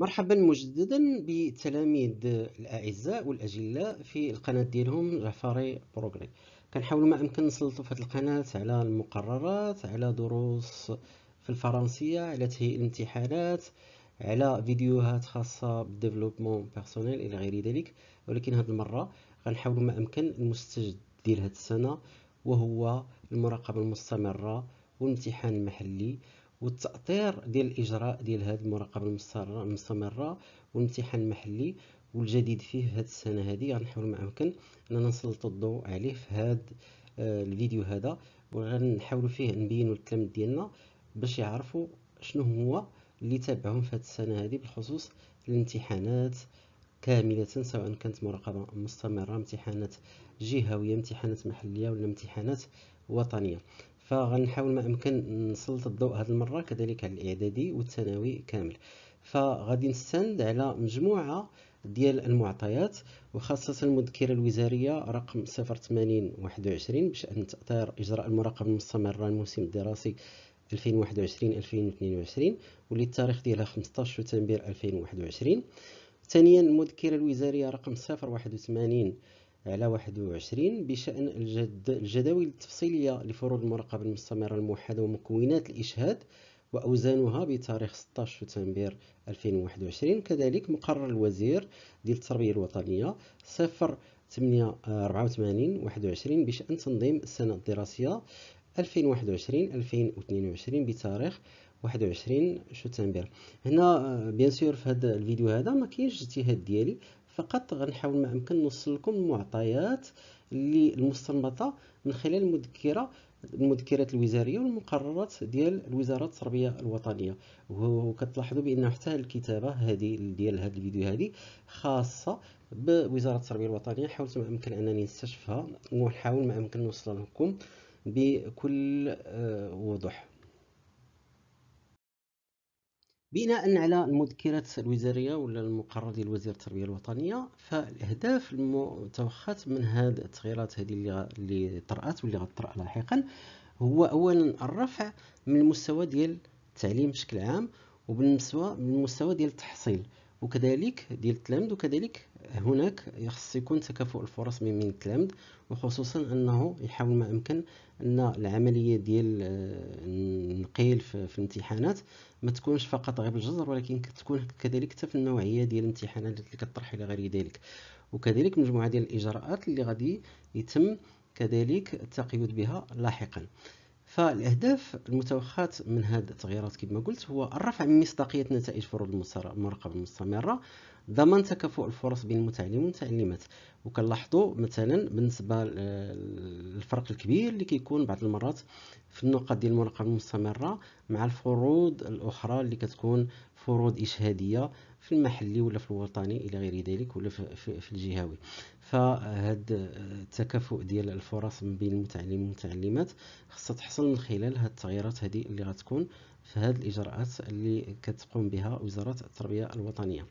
مرحبا مجددا بالتلاميذ الاعزاء والاجلاء في القناه ديالهم جعفري بروغري كنحاولوا ما امكن نسلطوا في القناه على المقررات على دروس في الفرنسيه على تهيئ الامتحانات على فيديوهات خاصه بالديفلوبمون بيرسونيل الى غير ذلك ولكن هذه المره غنحاول ما امكن المستجد ديال هذه السنه وهو المراقبه المستمره والامتحان المحلي والتاطير ديال الاجراء ديال هذه المراقبه المستمره والامتحان المحلي والجديد فيه هاد السنه هذه غنحاول ما امكن اننا نسلط الضوء عليه في هاد آه، الفيديو هذا وغنحاولوا فيه نبينوا التلاميذ ديالنا باش يعرفوا شنو هو اللي تابعهم في هاد السنه هذه بالخصوص الامتحانات كاملة سواء كانت مراقبة مستمرة امتحانات جهوية امتحانات محلية ولا امتحانات وطنية فغنحاول ما امكن نسلط الضوء هذه المره كذلك على الاعدادي والثانوي كامل فغادي نستند على مجموعه ديال المعطيات وخاصة المذكرة الوزارية رقم 08021 بشأن تأطير إجراء المراقبة المستمرة الموسم الدراسي 2021-2022 واللي التاريخ ديالها 15 شتنبر 2021 ثانيا المذكرة الوزارية رقم 081 على 21 بشأن الجد الجداول التفصيلية لفروض المراقبة المستمرة الموحدة ومكونات الإشهاد وأوزانها بتاريخ 16 شتنبر 2021 كذلك مقرر الوزير ديال التربية الوطنية 0 8 84 21 بشأن تنظيم السنة الدراسية 2021 2022 بتاريخ 21 شتنبر هنا بيان آه، سور في هذا الفيديو هذا ما كاينش اجتهاد ديالي فقط غنحاول ما امكن نوصل لكم المعطيات اللي المستنبطه من خلال المذكره المذكرات الوزاريه والمقررات ديال الوزارات التربيه الوطنيه وكتلاحظوا بان حتى الكتابه هذه ديال هذا الفيديو هذه خاصه بوزاره التربيه الوطنيه حاولت ما امكن انني نستشفها ونحاول ما امكن نوصل لكم بكل آه، وضوح بناء على المذكرات الوزاريه ولا المقرر ديال وزير التربيه الوطنيه فالاهداف المتوخات من هاد التغييرات هذه اللي اللي طرات واللي غطرا لاحقا هو اولا الرفع من المستوى ديال التعليم بشكل عام وبالنسبه من المستوى ديال التحصيل وكذلك ديال التلامذ وكذلك هناك يخص يكون تكافؤ الفرص ما من التلامذ وخصوصا انه يحاول ما امكن ان العمليه ديال آه، النقيل في الامتحانات ما تكونش فقط غير بالجزر ولكن تكون كذلك حتى في النوعيه ديال الامتحانات اللي كطرح الى غير ذلك وكذلك مجموعه ديال الاجراءات اللي غادي يتم كذلك التقييد بها لاحقا فالاهداف المتوخاه من هذه التغييرات كما قلت هو الرفع من مصداقيه نتائج فروض المراقبه المستمره ضمان تكافؤ الفرص بين المتعلم والمتعلمات وكنلاحظوا مثلا بالنسبه للفرق الكبير اللي كيكون بعض المرات في النقط ديال المراقبه المستمره مع الفروض الاخرى اللي كتكون فروض اشهاديه في المحلي ولا في الوطني الى غير ذلك ولا في, الجهوي فهاد التكافؤ ديال الفرص بين المتعلمين والمتعلمات خصها تحصل من خلال هاد التغييرات هذه اللي غتكون في هاد الاجراءات اللي كتقوم بها وزاره التربيه الوطنيه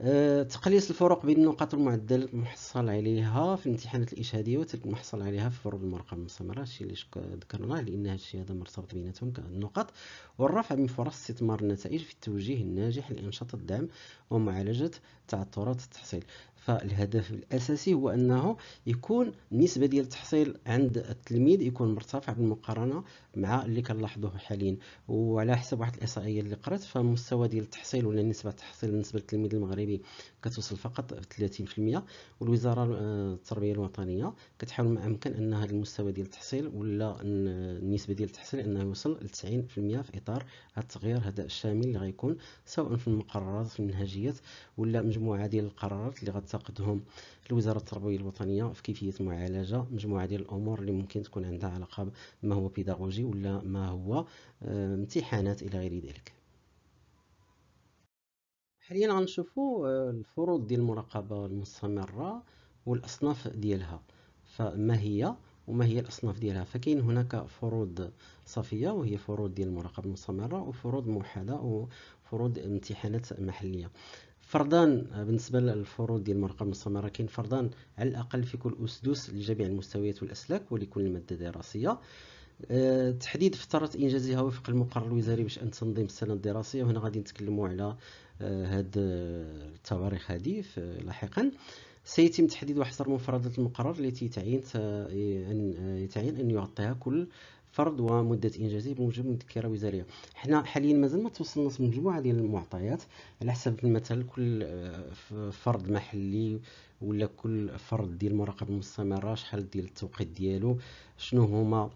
آه، تقليص الفروق بين النقاط المعدل المحصل عليها في الامتحانات الاشهاديه وتلك المحصل عليها في فروق المرقم المستمره هادشي اللي ذكرناه لان هادشي هذا مرتبط بيناتهم كالنقط والرفع من فرص استثمار النتائج في التوجيه الناجح لانشطه الدعم ومعالجه تعثرات التحصيل فالهدف الأساسي هو أنه يكون النسبة ديال التحصيل عند التلميذ يكون مرتفع بالمقارنة مع اللي كنلاحظوه حاليا وعلى حسب واحد الإحصائية اللي قرأت فمستوى ديال التحصيل ولا نسبة التحصيل بالنسبة للتلميذ المغربي كتوصل فقط 30% والوزارة آه، التربية الوطنية كتحاول ما أمكن أن هذا المستوى ديال التحصيل ولا النسبة ديال التحصيل أنه يوصل ل 90% في إطار هذا التغيير هذا الشامل اللي غيكون سواء في المقررات في المنهجيات ولا مجموعة ديال القرارات اللي غت تعتقدهم الوزاره التربويه الوطنيه في كيفيه معالجة مجموعه ديال الامور اللي ممكن تكون عندها علاقه بما هو بيداغوجي ولا ما هو آه، امتحانات الى غير ذلك حاليا غنشوفوا آه، الفروض ديال المراقبه المستمره والاصناف ديالها فما هي وما هي الاصناف ديالها فكاين هناك فروض صفية وهي فروض ديال المراقبه المستمره وفروض موحده وفروض امتحانات محليه فرضان بالنسبه للفروض ديال المراقبه المستمره كاين فرضان على الاقل في كل اسدس لجميع المستويات والاسلاك ولكل ماده دراسيه آه، تحديد فتره انجازها وفق المقرر الوزاري باش ان تنظيم السنه الدراسيه وهنا غادي نتكلموا على آه، هاد التواريخ هادي لاحقا سيتم تحديد وحصر مفردات المقرر التي تعين آه، ان يغطيها كل فرض ومده انجازي بموجب مذكره وزاريه حنا حاليا مازال ما توصلناش مجموعه ديال المعطيات على حسب مثلا كل آه، فرض محلي ولا كل فرض ديال المراقبه المستمره شحال ديال التوقيت ديالو شنو هما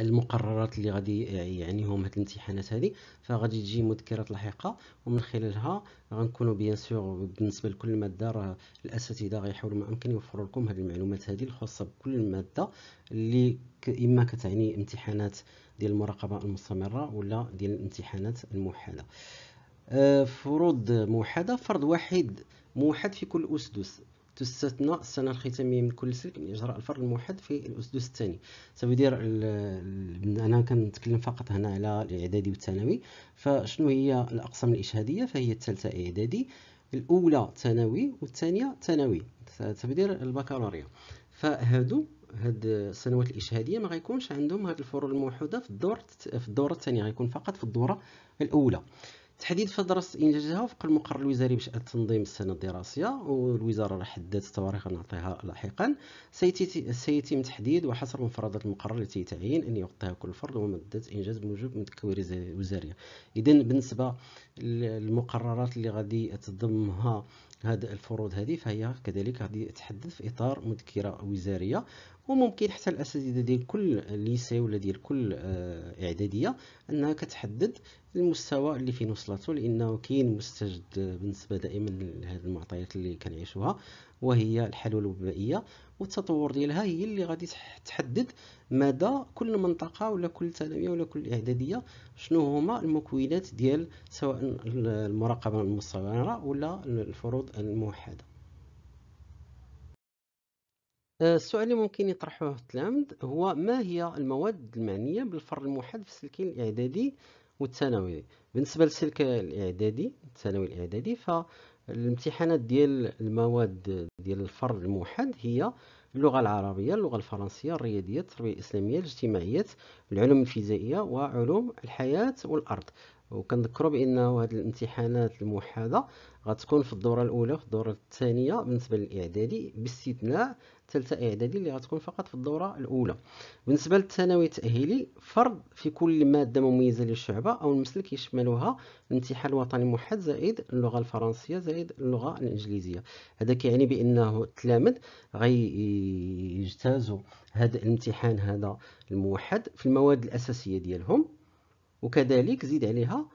المقررات اللي غادي يعنيهم هاد الامتحانات هادي فغادي تجي مذكرات لاحقه ومن خلالها غنكونوا بيان سور بالنسبه لكل ماده راه الاساتذه غيحاولوا ما امكن يوفروا لكم هاد المعلومات هادي الخاصه بكل ماده اللي اما كتعني امتحانات ديال المراقبه المستمره ولا ديال الامتحانات الموحده آه، فروض موحده فرض واحد موحد في كل اسدس تستثنى السنة الختامية من كل سلك من يعني إجراء الفرد الموحد في الأسدس الثاني تبدير أنا كنتكلم فقط هنا على الإعدادي والثانوي فشنو هي الأقسام الإشهادية فهي الثالثة إعدادي الأولى ثانوي والثانية ثانوي تبدير البكالوريا فهادو هاد السنوات الاشهاديه ما غيكونش عندهم هاد الفروع الموحده في الدور في الدوره الثانيه غيكون فقط في الدوره الاولى تحديد فترة إنجازها وفق المقرر الوزاري بشأن تنظيم السنة الدراسية والوزارة راح حددت التواريخ نعطيها لاحقا سيتم تحديد وحصر مفردات المقرر التي تعين أن يغطيها كل فرد ومدة إنجاز بموجب مذكرة وزارية إذا بالنسبة للمقررات اللي غادي تضمها هذا الفروض هذه فهي كذلك غادي تحدد في إطار مذكرة وزارية وممكن حتى الاساتذه ديال كل ليسي ولا ديال كل آه، اعداديه انها كتحدد المستوى اللي فين وصلته لانه كاين مستجد بالنسبه دائما لهذه المعطيات اللي كنعيشوها وهي الحاله الوبائيه والتطور ديالها هي اللي غادي تحدد مدى كل منطقه ولا كل ثانويه ولا كل اعداديه شنو هما المكونات ديال سواء المراقبه المستمره ولا الفروض الموحده آه، السؤال اللي ممكن يطرحوه التلامذ هو ما هي المواد المعنية بالفر الموحد في السلكين الإعدادي والثانوي بالنسبة للسلك الإعدادي الثانوي الإعدادي فالامتحانات ديال المواد ديال الفر الموحد هي اللغة العربية اللغة الفرنسية الرياضيات التربية الإسلامية الاجتماعيات العلوم الفيزيائية وعلوم الحياة والأرض وكنذكروا بانه هذه الامتحانات الموحده غتكون في الدوره الاولى وفي الدوره الثانيه بالنسبه للاعدادي باستثناء ثالثه اعدادي اللي غتكون فقط في الدوره الاولى بالنسبه للثانوي التاهيلي فرض في كل ماده مميزه للشعبه او المسلك يشملها الامتحان الوطني الموحد زائد اللغه الفرنسيه زائد اللغه الانجليزيه هذا كيعني بانه التلامذ غيجتازوا هذا الامتحان هذا الموحد في المواد الاساسيه ديالهم وكذلك زيد عليها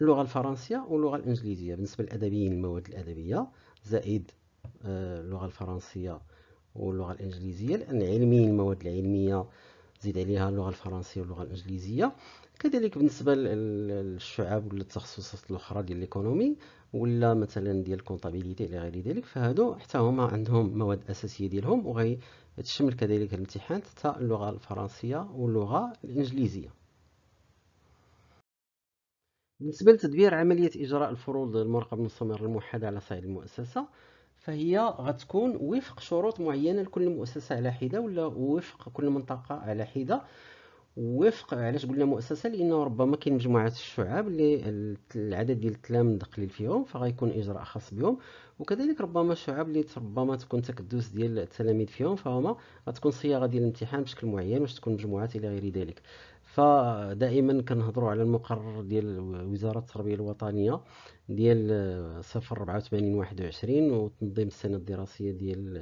اللغة الفرنسية واللغة الإنجليزية بالنسبة للأدبيين المواد الأدبية زائد آه، اللغة الفرنسية واللغة الإنجليزية لأن علميين المواد العلمية زيد عليها اللغة الفرنسية واللغة الإنجليزية كذلك بالنسبة للشعب ولا التخصصات الأخرى ديال الإيكونومي ولا مثلا ديال الكونطابيليتي إلى غير ذلك فهادو حتى هما عندهم مواد أساسية ديالهم وغيتشمل كذلك الامتحان حتى اللغة الفرنسية واللغة الإنجليزية بالنسبة لتدبير عملية إجراء الفروض المراقبة المستمرة الموحدة على صعيد المؤسسة فهي غتكون وفق شروط معينة لكل مؤسسة على حدة ولا وفق كل منطقة على حدة وفق علاش قلنا مؤسسة لأنه ربما كاين مجموعة الشعاب اللي العدد ديال التلامذ قليل فيهم فغيكون إجراء خاص بهم وكذلك ربما الشعاب اللي ربما تكون تكدس ديال التلاميذ فيهم فهما غتكون صياغة ديال الامتحان بشكل معين واش تكون مجموعات إلى غير ذلك فدائما كنهضروا على المقرر ديال وزاره التربيه الوطنيه ديال صفر ربعة واحد وعشرين وتنظيم السنه الدراسيه ديال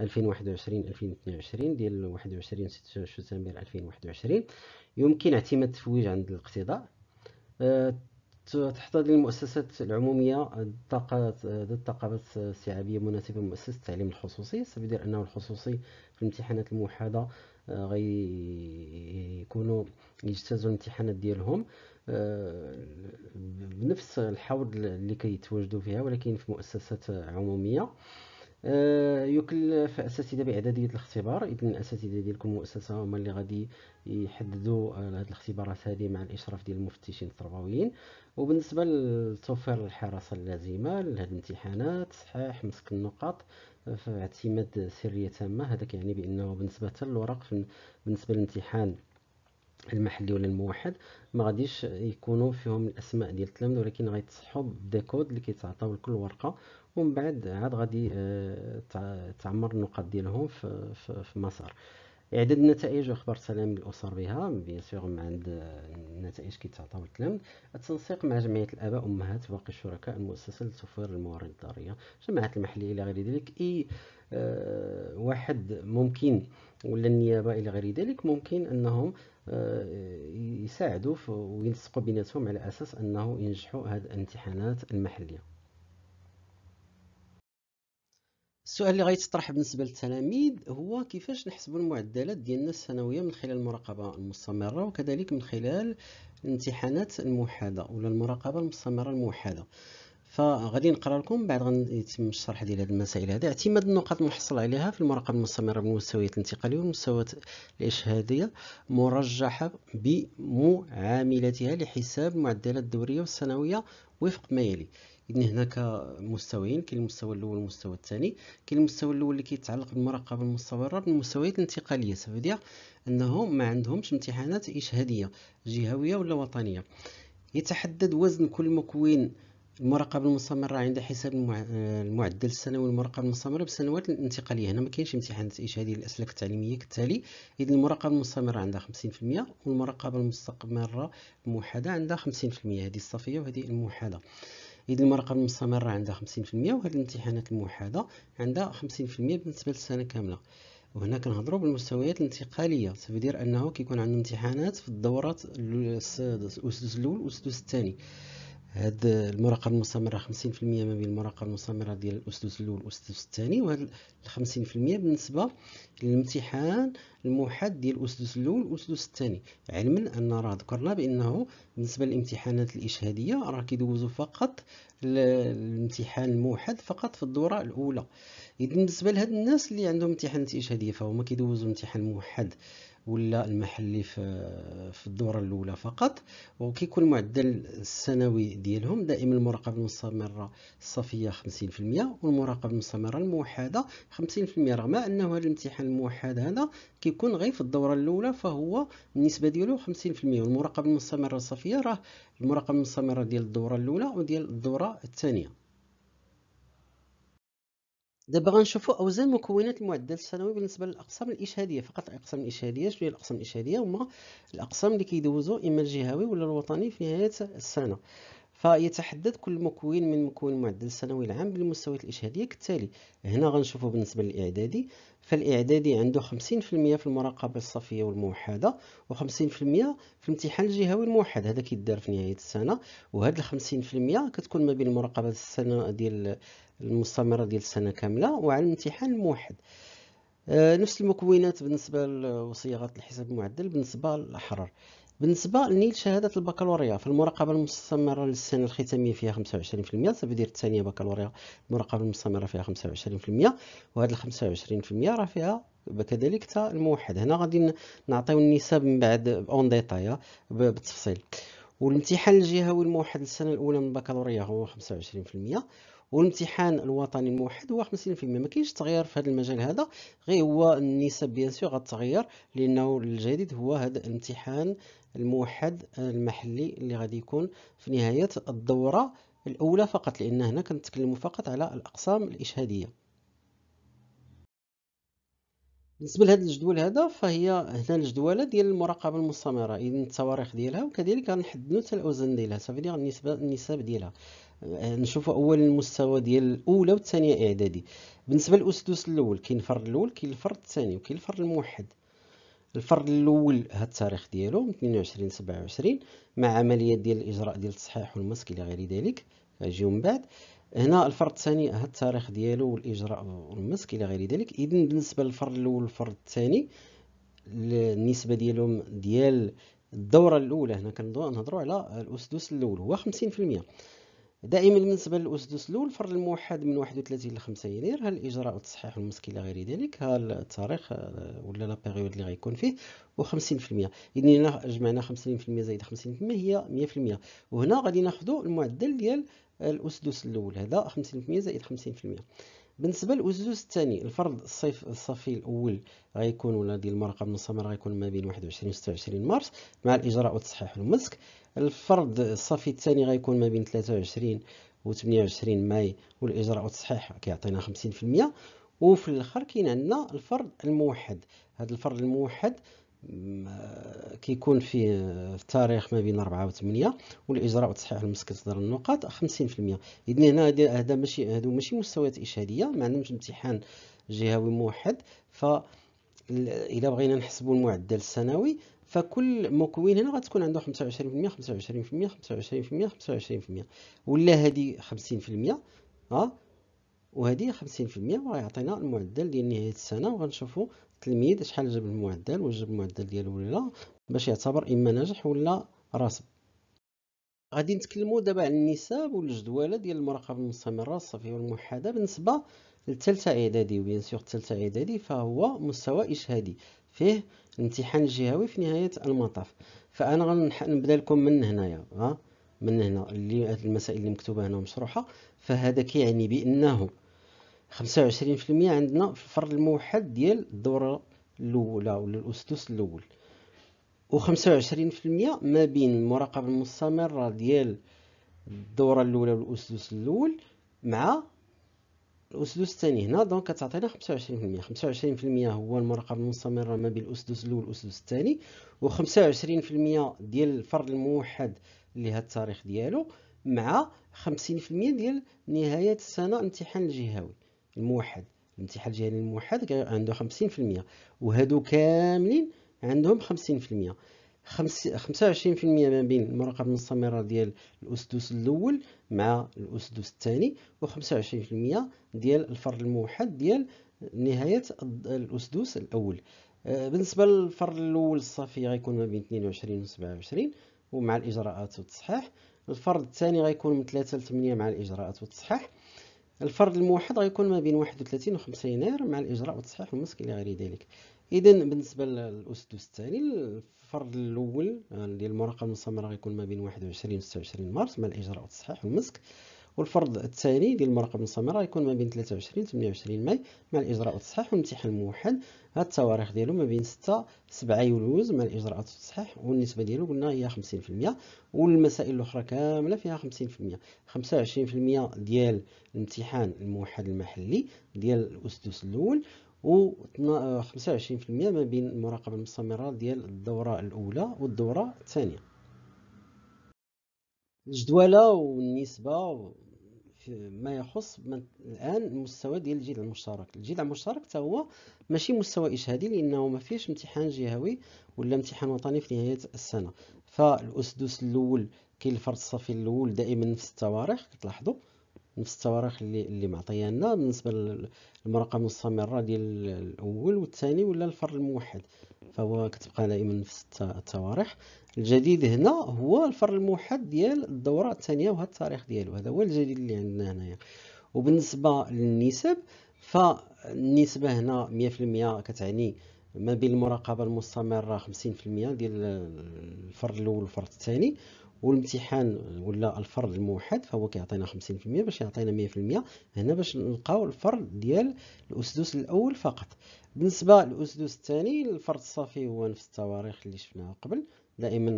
ألفين ألفين وعشرين اثنين وعشرين ديال واحد 21 ألفين شتنبر وعشرين يمكن اعتماد التفويج عند الاقتضاء آه، تحتضن المؤسسات العمومية ضد آه، الثقافات الاستيعابية مناسبة لمؤسسة التعليم الخصوصي سبدير أنه الخصوصي في الامتحانات الموحده آه، غيكونوا يجتازوا الامتحانات ديالهم آه، بنفس الحوض اللي كيتواجدوا فيها ولكن في مؤسسات عموميه آه، يكلف الاساتذه باعداديه الاختبار اذا الاساتذه ديال كل مؤسسه هما اللي غادي يحددوا هذه الاختبارات هذه مع الاشراف ديال المفتشين التربويين وبالنسبه لتوفير الحراسه اللازمه لهذه الامتحانات صحيح مسك النقاط اعتماد سرية تامة هذا يعني بأنه بالنسبة للورق بالنسبة للامتحان المحلي ولا الموحد ما غاديش يكونوا فيهم الاسماء ديال التلاميذ ولكن غيتصحوا بالديكود اللي كيتعطاو لكل ورقه ومن بعد عاد غادي آه، تعمر النقاط ديالهم في, في, في مسار اعداد النتائج واخبار السلام للاسر بها بيان سيغ مع عند النتائج كيتعطاو للتلامذ التنسيق مع جمعيه الاباء والامهات باقي الشركاء المؤسسه لتوفير الموارد الداريه الجماعات المحليه الى غير ذلك اي آه، واحد ممكن ولا النيابه الى غير ذلك ممكن انهم آه، يساعدوا وينسقوا بيناتهم على اساس انه ينجحوا هذه الامتحانات المحليه السؤال اللي غيتطرح بالنسبه للتلاميذ هو كيفاش نحسبوا المعدلات ديالنا السنويه من خلال المراقبه المستمره وكذلك من خلال الامتحانات الموحده ولا المراقبه المستمره الموحده فغادي نقرا لكم بعد غيتم الشرح ديال هذه المسائل هذه اعتماد النقاط المحصل عليها في المراقبه المستمره بالمستويات الانتقاليه والمستويات الاشهاديه مرجحه بمعاملتها لحساب المعدلات الدوريه والسنويه وفق ما يلي إذن هناك مستويين كاين المستوى الأول والمستوى الثاني كاين المستوى الأول اللي كيتعلق بالمراقبة المستمرة بالمستويات الانتقالية سافودير أنهم ما عندهمش امتحانات إشهادية جهوية ولا وطنية يتحدد وزن كل مكون المراقبه المستمره عند حساب المعدل السنوي المراقبه المستمره بالسنوات الانتقاليه هنا ما كاينش امتحان اشهادي للاسلاك التعليميه كالتالي اذا المراقبه المستمره عندها 50% والمراقبه المستمره الموحده عندها 50% هذه الصافيه وهذه الموحده إذ المراقبة المستمرة عندها 50% وهاد الامتحانات الموحدة عندها 50% بالنسبة للسنة كاملة وهنا كنهضروا بالمستويات الانتقاليه سيفيدير انه كيكون عندنا امتحانات في الدورات السدس الاول والسدس الثاني هاد المراقبة المستمرة 50% ما بين المراقبة المستمرة ديال الأسدس الأول والأسدس الثاني وهاد الخمسين في المية بالنسبة للامتحان الموحد ديال الأسدس الأول والأسدس الثاني علما أن راه ذكرنا بأنه بالنسبة للامتحانات الإشهادية راه كيدوزو فقط الامتحان الموحد فقط في الدورة الأولى اذا بالنسبة لهاد الناس اللي عندهم امتحان استشهادية فهما كيدوزوا امتحان موحد ولا المحلي في في الدوره الاولى فقط وكيكون المعدل السنوي ديالهم دائما المراقبه المستمره الصافيه 50% والمراقبه المستمره الموحده 50% رغم انه هذا الامتحان الموحد هذا كيكون غير في الدوره الاولى فهو النسبه ديالو 50% والمراقبه المستمره الصافيه راه المراقبه المستمره ديال الدوره الاولى وديال الدوره الثانيه دابا غنشوفوا اوزان مكونات المعدل السنوي بالنسبه للاقسام الاشهاديه فقط الاقسام الاشهاديه شنو هي الاقسام الاشهاديه هما الاقسام اللي كيدوزوا اما الجهوي ولا الوطني في نهايه السنه فيتحدد كل مكون من مكون المعدل السنوي العام بالمستويات الاشهاديه كالتالي هنا غنشوفوا بالنسبه للاعدادي فالإعدادي عنده خمسين في المراقبة الصفية في المية في الامتحان الجهوي الموحد هذا كيدار في نهاية السنة وهاد في المية كتكون ما بين المراقبة السنة ديال المستمرة ديال السنة كاملة وعلى الامتحان الموحد آه، نفس المكونات بالنسبة لصياغة الحساب المعدل بالنسبة للأحرار بالنسبه لنيل شهاده البكالوريا فالمراقبه المستمره للسنه الختاميه فيها 25% دير الثانيه بكالوريا المراقبه المستمره فيها 25% وهاد ال 25% راه فيها كذلك حتى الموحد هنا غادي نعطيو النسب من بعد اون ديتاي بالتفصيل والامتحان الجهوي الموحد للسنه الاولى من البكالوريا هو 25% والامتحان الوطني الموحد هو 50% ما كاينش تغيير في هذا المجال هذا غير هو النسب بيان سور غتغير لانه الجديد هو هذا الامتحان الموحد المحلي اللي غادي يكون في نهايه الدوره الاولى فقط لان هنا كنتكلموا فقط على الاقسام الاشهاديه بالنسبه لهذا الجدول هذا فهي هنا الجدوله ديال المراقبه المستمره اذا التواريخ ديالها وكذلك غنحددوا حتى الاوزان ديالها صافي النسبه النسب ديالها نشوف اول المستوى ديال الاولى والثانيه اعدادي بالنسبه للاسدس الاول كاين الفرد الاول كاين الفرد الثاني وكاين الفرد الموحد الفرد الاول هاد التاريخ ديالو 22 27 مع عمليات ديال الاجراء ديال التصحيح والمسك الى غير ذلك كيجيو من بعد هنا الفرد الثاني هاد التاريخ ديالو والاجراء والمسك الى غير ذلك اذا بالنسبه للفرد الاول والفرد الثاني النسبه ديالهم ديال الدوره الاولى هنا كنهضروا على الاسدس الاول هو 50% دائما بالنسبة للأسدسلو الفرد الموحد من 31 ل 5 يناير هل الإجراء والتصحيح الى غير ذلك ها التاريخ آه، ولا لا بيريود اللي غيكون فيه و50% إذن جمعنا 50% زائد 50% هي 100% وهنا غادي ناخذ المعدل ديال الأسدس الأول هذا 50% زائد 50% بالنسبه للاسدس الثاني الفرض الصيف الصافي الاول غيكون ولا ديال المراقبه المستمره غيكون ما بين 21 و 26 مارس مع الاجراء والتصحيح والمسك الفرض الصافي الثاني غيكون ما بين 23 و 28 ماي والاجراء والتصحيح كيعطينا 50% وفي الاخر كاين عندنا الفرض الموحد هذا الفرض الموحد كيكون فيه التاريخ ما بين 4 و 8 والاجراء وتصحيح المسك تصدر النقاط 50% اذن هنا هذا ماشي هادو ماشي مستويات اشهاديه ما عندهمش امتحان جهوي موحد ف الى بغينا نحسبوا المعدل السنوي فكل مكون هنا غتكون عنده 25% 25% 25% 25% ولا هذه 50% ها وهذه 50% وغيعطينا المعدل ديال نهايه السنه وغنشوفوا التلميذ شحال جاب المعدل جاب المعدل ديالو ولا لا باش يعتبر اما ناجح ولا راسب غادي نتكلموا دابا على النساب والجدوله ديال المراقبه المستمره الصفية والموحده بالنسبه للثالثه اعدادي وبيان سيغ الثالثه اعدادي فهو مستوى إشهادي فيه الامتحان الجهوي في نهايه المطاف فانا غنبدا لكم من هنايا ها من هنا اللي المسائل اللي مكتوبه هنا مشروحه فهذا كيعني بانه خمسة وعشرين في المية عندنا في الفرد الموحد ديال الدورة الأولى ولا الأسدس الأول وخمسة وعشرين في المية ما بين المراقبة المستمرة ديال الدورة الأولى والأسدس الأول مع الأسدس الثاني هنا دونك كتعطينا خمسة وعشرين في المية خمسة وعشرين في المية هو المراقبة المستمرة ما بين الأسدس الأول والأسدس الثاني وخمسة وعشرين في المية ديال الفرد الموحد اللي هاد التاريخ ديالو مع خمسين في المية ديال نهاية السنة امتحان الجهوي الموحد الامتحان الجهري الموحد عنده 50% وهادو كاملين عندهم 50% 25% ما بين المراقبة المستمرة ديال الأسدس الأول مع الأسدس الثاني و25% ديال الفرد الموحد ديال نهاية الأسدس الأول آه، بالنسبة للفرد الأول الصافي غيكون ما بين 22 و 27 ومع الإجراءات والتصحيح الفرد الثاني غيكون من ثلاثة لثمانية مع الإجراءات والتصحيح الفرد الموحد غيكون ما بين 31 و 5 يناير مع الاجراء والتصحيح والمسك الى غير ذلك اذا بالنسبه للاسدس الثاني الفرد الاول آه، ديال المراقبه المستمره غيكون ما بين 21 و 26 مارس مع الاجراء والتصحيح والمسك والفرض الثاني ديال المراقبه المستمرة يكون ما بين 23 28 ماي مع الإجراء والتصحيح والامتحان الموحد هاد التواريخ ديالو ما بين 6 7 يوليوز مع الاجراء والتصحيح والنسبة ديالو قلنا هي 50% والمسائل الأخرى كاملة فيها 50% 25% ديال الامتحان الموحد المحلي ديال الأسدس الأول و 25% آه، ما بين المراقبة المستمرة ديال الدورة الأولى والدورة الثانية الجدولة والنسبة ما يخص الان المستوى ديال الجيل المشترك الجيل المشترك حتى هو ماشي مستوى اشهادي لانه ما فيهش امتحان جهوي ولا امتحان وطني في نهايه السنه فالاسدس الاول كاين الفرد الصفي الاول دائما نفس التواريخ كتلاحظوا نفس التواريخ اللي اللي معطيانا بالنسبه للمراقبه المستمره ديال الاول والثاني ولا الفرد الموحد فهو كتبقى دائما نفس التواريخ الجديد هنا هو الفرد الموحد ديال الدوره الثانيه وهذا التاريخ ديالو هذا هو الجديد اللي عندنا هنايا وبالنسبه للنسب فالنسبه هنا 100% كتعني ما بين المراقبه المستمره 50% ديال الفرد الاول والفرد الثاني والامتحان ولا الفرد الموحد فهو كيعطينا 50% باش يعطينا 100% هنا باش نلقاو الفرد ديال الاسدس الاول فقط بالنسبه للاسدس الثاني الفرد الصافي هو نفس التواريخ اللي شفناها قبل دائما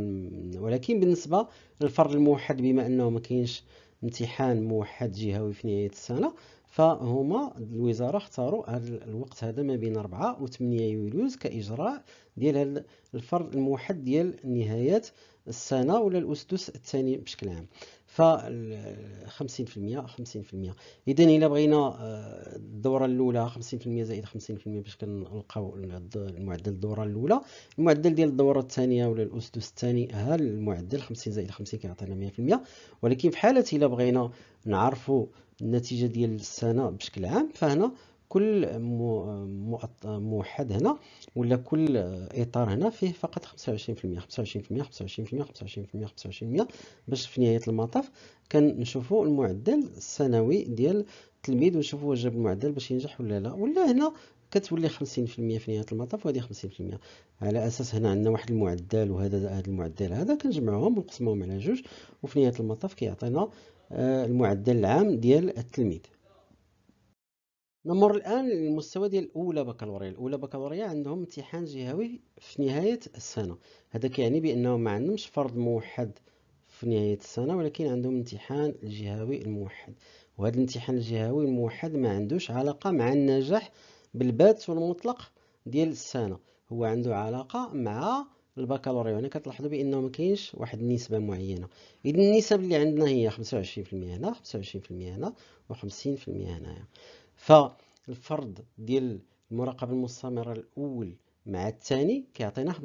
ولكن بالنسبه للفرد الموحد بما انه ما كاينش امتحان موحد جهوي في نهايه السنه فهما الوزاره اختاروا هذا الوقت هذا ما بين 4 و 8 يوليوز كاجراء ديال الفرض الموحد ديال نهايه السنة ولا الأسدس الثاني بشكل عام ف 50% 50% اذا الا بغينا آه، الدوره الاولى 50% زائد 50% باش كنلقاو المعدل الدوره الاولى المعدل ديال الدوره الثانيه ولا الاسدس الثاني ها المعدل 50 زائد 50 كيعطينا 100% ولكن في حاله الا بغينا نعرفوا النتيجه ديال السنه بشكل عام فهنا كل موحد هنا ولا كل اطار هنا فيه فقط 25% 25% 25% 25% 25% باش في نهايه المطاف كنشوفوا المعدل السنوي ديال التلميذ ونشوفوا واش جاب المعدل باش ينجح ولا لا ولا هنا كتولي 50% في نهايه المطاف وهذه 50% على اساس هنا عندنا واحد المعدل وهذا هذا المعدل هذا كنجمعوهم ونقسموهم على جوج وفي نهايه المطاف كيعطينا آه، المعدل العام ديال التلميذ نمر الآن للمستوى ديال الأولى بكالوريا الأولى بكالوريا عندهم امتحان جهوي في نهاية السنة هذا كيعني بأنهم ما عندهمش فرض موحد في نهاية السنة ولكن عندهم امتحان جهوي الموحد وهذا الامتحان الجهوي الموحد ما عندوش علاقة مع النجاح بالبات والمطلق ديال السنة هو عنده علاقة مع البكالوريا هنا كتلاحظوا بانه ما كاينش واحد النسبه معينه اذا النسب اللي عندنا هي 25% هنا 25% هنا و50% هنايا فالفرض ديال المراقبه المستمره الاول مع الثاني كيعطينا 25%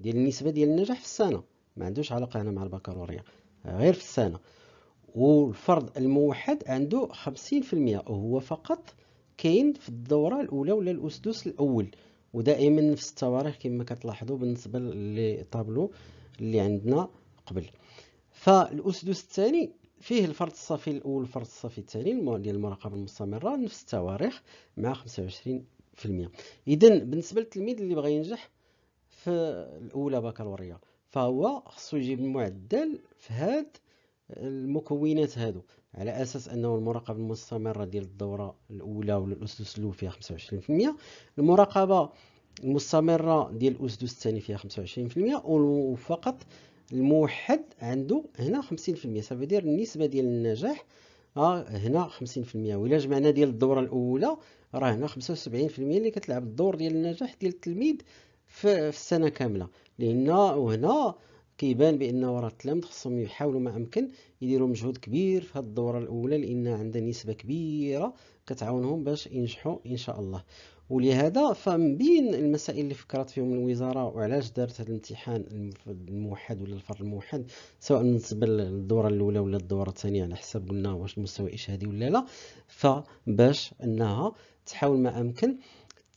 ديال النسبه ديال النجاح في السنه ما عندوش علاقه هنا مع البكالوريا غير في السنه والفرض الموحد عنده 50% وهو فقط كاين في الدوره الاولى ولا الاسدس الاول ودائما نفس التواريخ كما كتلاحظوا بالنسبه للطابلو اللي عندنا قبل فالاسدس الثاني فيه الفرد الصافي الأول والفرد الصافي الثاني ديال المراقبة المستمرة نفس التواريخ مع 25% إذا بالنسبة للتلميذ اللي بغى ينجح في الأولى بكالوريا فهو خصو يجيب المعدل في هاد المكونات هادو على اساس انه المراقبه المستمره ديال الدوره الاولى ولا الاسدس الاول فيها 25% المراقبه المستمره ديال الاسدس الثاني فيها 25% وفقط الموحد عنده هنا 50% صافي دير النسبه ديال النجاح ها آه، هنا 50% وإلا جمعنا ديال الدوره الاولى راه هنا 75% اللي كتلعب الدور ديال النجاح ديال التلميذ في السنه كامله لان وهنا كيبان بانه راه التلاميذ خصهم يحاولوا ما امكن يديروا مجهود كبير في هذه الدوره الاولى لان عندها نسبه كبيره كتعاونهم باش ينجحوا ان شاء الله ولهذا فمن بين المسائل اللي فكرت فيهم الوزاره وعلاش دارت هذا الامتحان الموحد ولا الفرد الموحد سواء بالنسبه للدوره الاولى ولا الدوره الثانيه على حسب قلنا واش المستوى الاشهادي ولا لا فباش انها تحاول ما امكن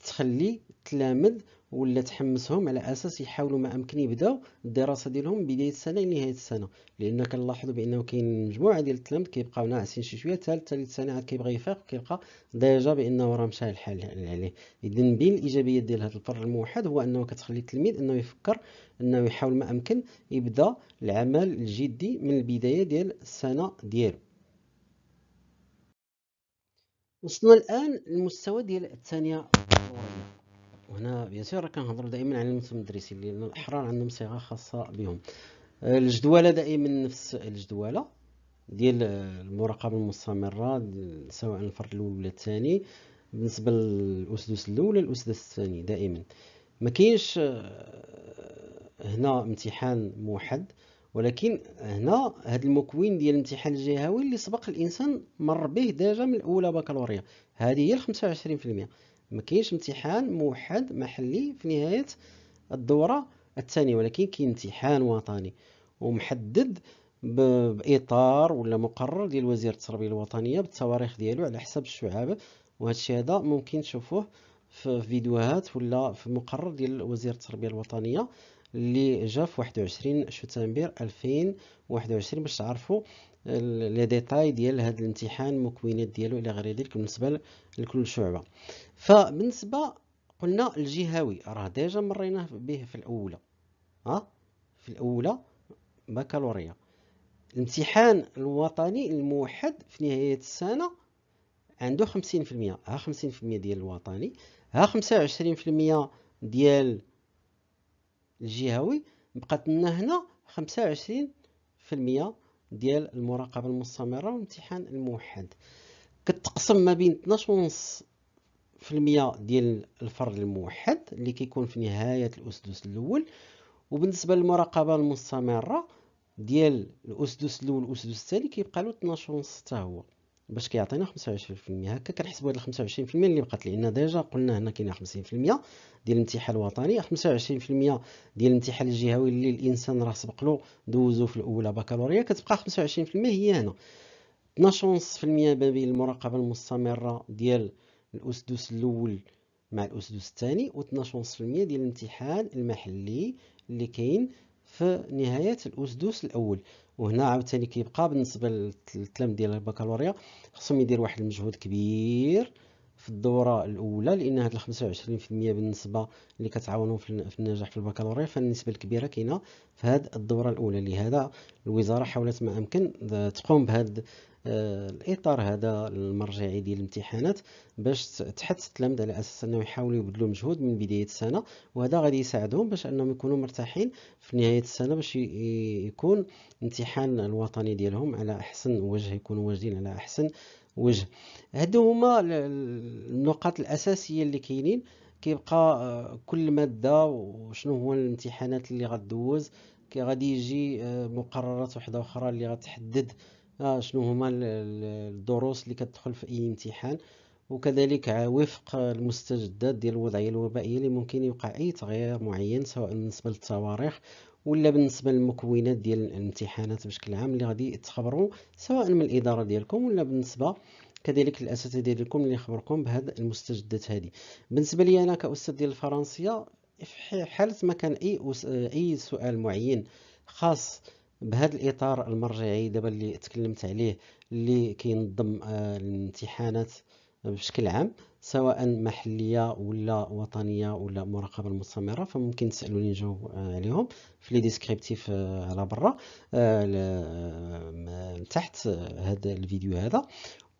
تخلي تلامذ ولا تحمسهم على اساس يحاولوا ما امكن يبداو الدراسه ديالهم من بدايه السنه لنهايه السنه لان كنلاحظوا بانه كاين مجموعه ديال التلاميذ كيبقاو ناعسين شي شويه حتى ثالث سنه عاد كيبغي يفيق كيلقى ديجا بانه راه مشى الحال عليه اذا بين الايجابيات ديال هذا الفرع الموحد هو انه كتخلي التلميذ انه يفكر انه يحاول ما امكن يبدا العمل الجدي من البدايه ديال السنه ديالو وصلنا الان للمستوى ديال الثانيه وهنا بيان سور كنهضر دائما على المدرسي لان الاحرار عندهم صيغه خاصه بهم آه، الجدوله دائما نفس الجدوله ديال المراقبه المستمره سواء الفرد الاول ولا الثاني بالنسبه للاسدس الاول الاسدس الثاني دائما ما كاينش آه، هنا امتحان موحد ولكن هنا هذا المكون ديال الامتحان الجهوي اللي سبق الانسان مر به ديجا من الاولى بكالوريا هذه هي 25% ما كاينش امتحان موحد محلي في نهايه الدوره الثانيه ولكن كاين امتحان وطني ومحدد باطار ولا مقرر ديال وزير التربيه الوطنيه بالتواريخ ديالو على حسب الشعاب وهذا الشيء هذا ممكن تشوفوه في فيديوهات ولا في مقرر ديال وزير التربيه الوطنيه اللي جا في 21 شتنبر 2021 باش تعرفوا لي ديتاي ديال هذا الامتحان المكونات ديالو الى غير ذلك بالنسبه لكل شعبه فبالنسبه قلنا الجهوي راه ديجا مرينا به في الاولى ها في الاولى بكالوريا الامتحان الوطني الموحد في نهايه السنه عنده المية ها خمسين المية ديال الوطني ها خمسة وعشرين المية ديال الجهوي بقات لنا هنا المية ديال المراقبه المستمره والامتحان الموحد كتقسم ما بين ونص في المية ديال الفرد الموحد اللي كيكون في نهايه الاسدس الاول وبالنسبه للمراقبه المستمره ديال الاسدس الاول والاسدس الثاني كيبقى له ونص حتى هو باش كيعطينا 25% هكا كنحسبوا هاد 25% اللي بقات لنا ديجا قلنا هنا كاينه 50% ديال الامتحان الوطني 25% ديال الامتحان الجهوي اللي الانسان راه سبق له دوزو في الاولى بكالوريا كتبقى 25% هي هنا 12.5% ما بين المراقبه المستمره ديال الاسدس الاول مع الاسدس الثاني و 12.5% ديال الامتحان المحلي اللي كاين في نهاية الأسدس الأول وهنا عاوتاني كيبقى بالنسبة للتلام ديال البكالوريا خصهم يدير واحد المجهود كبير في الدورة الأولى لأن هاد الخمسة وعشرين في المية بالنسبة اللي كتعاونهم في النجاح في البكالوريا فالنسبة الكبيرة كاينة في هاد الدورة الأولى لهذا الوزارة حاولت ما أمكن تقوم بهاد الاطار هذا المرجعي ديال الامتحانات باش تحت التلاميذ على اساس انه يحاولوا يبذلوا مجهود من بدايه السنه وهذا غادي يساعدهم باش انهم يكونوا مرتاحين في نهايه السنه باش يكون الامتحان الوطني ديالهم على احسن وجه يكونوا واجدين على احسن وجه هادو هما النقاط الاساسيه اللي كاينين كيبقى آه، كل ماده وشنو هو الامتحانات اللي غدوز كي غادي يجي آه، مقررات وحده اخرى اللي غتحدد آه، شنو هما الدروس اللي كتدخل في اي امتحان وكذلك وفق المستجدات ديال الوضعيه الوبائيه اللي ممكن يوقع اي تغيير معين سواء بالنسبه للتواريخ ولا بالنسبه للمكونات ديال الامتحانات بشكل عام اللي غادي تخبروا سواء من الاداره ديالكم ولا بالنسبه كذلك الاساتذه ديالكم اللي يخبركم بهاد المستجدات هذه بالنسبه لي انا كاستاذ ديال الفرنسيه في حاله ما كان اي اي سؤال معين خاص بهذا الاطار المرجعي دابا اللي تكلمت عليه اللي كينظم آه، الامتحانات بشكل عام سواء محليه ولا وطنيه ولا مراقبه مستمره فممكن تسالوني نجاوب آه، عليهم في لي ديسكريبتيف آه، على برا تحت هذا الفيديو هذا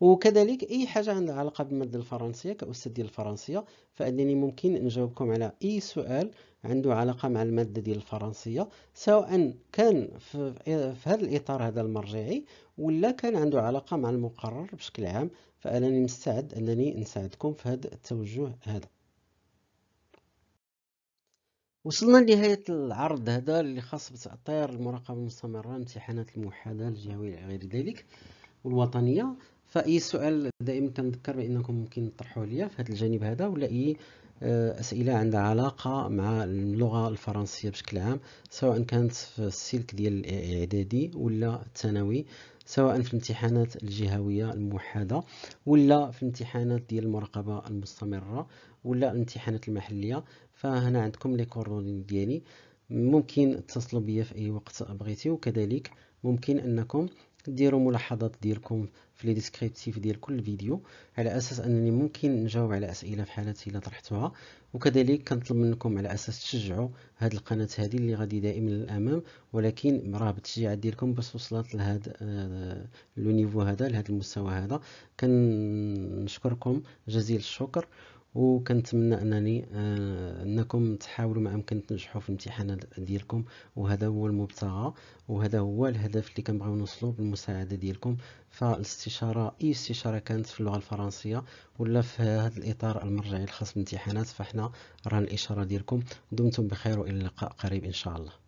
وكذلك اي حاجه عندها علاقه بالماده الفرنسيه كاستاذ ديال الفرنسيه فانني ممكن نجاوبكم على اي سؤال عنده علاقة مع المادة ديال الفرنسية سواء كان في, في هذا الإطار هذا المرجعي ولا كان عنده علاقة مع المقرر بشكل عام فأنني مستعد أنني نساعدكم في هذا التوجه هذا وصلنا لنهاية العرض هذا اللي خاص بتأطير المراقبة المستمرة امتحانات الموحدة الجهوية غير ذلك والوطنية فأي سؤال دائما كنذكر بأنكم ممكن تطرحوه ليا في هذا الجانب هذا ولا أي آه، أسئلة عندها علاقة مع اللغة الفرنسية بشكل عام سواء كانت في السلك ديال الإعدادي ولا الثانوي سواء في الامتحانات الجهوية الموحدة ولا في الامتحانات ديال المراقبة المستمرة ولا الامتحانات المحلية فهنا عندكم لي كوردونين ديالي ممكن تتصلوا بيا في أي وقت بغيتي وكذلك ممكن أنكم ديروا ملاحظات ديالكم في لي ديسكريبتيف ديال كل فيديو على اساس انني ممكن نجاوب على اسئله في حالات الا طرحتوها وكذلك كنطلب منكم على اساس تشجعوا هذه القناه هذه اللي غادي دائما للامام ولكن راه بالتشجيعات ديالكم باش وصلت لهذا آه، لو نيفو هذا لهذا المستوى هذا كنشكركم جزيل الشكر وكنتمنى انني آه، انكم تحاولوا ما امكن تنجحوا في الامتحانات ديالكم وهذا هو المبتغى وهذا هو الهدف اللي كنبغيو نوصلوا بالمساعده ديالكم فالاستشاره اي استشاره كانت في اللغه الفرنسيه ولا في هذا الاطار المرجعي الخاص بالامتحانات فاحنا راه الاشاره ديالكم دمتم بخير والى اللقاء قريب ان شاء الله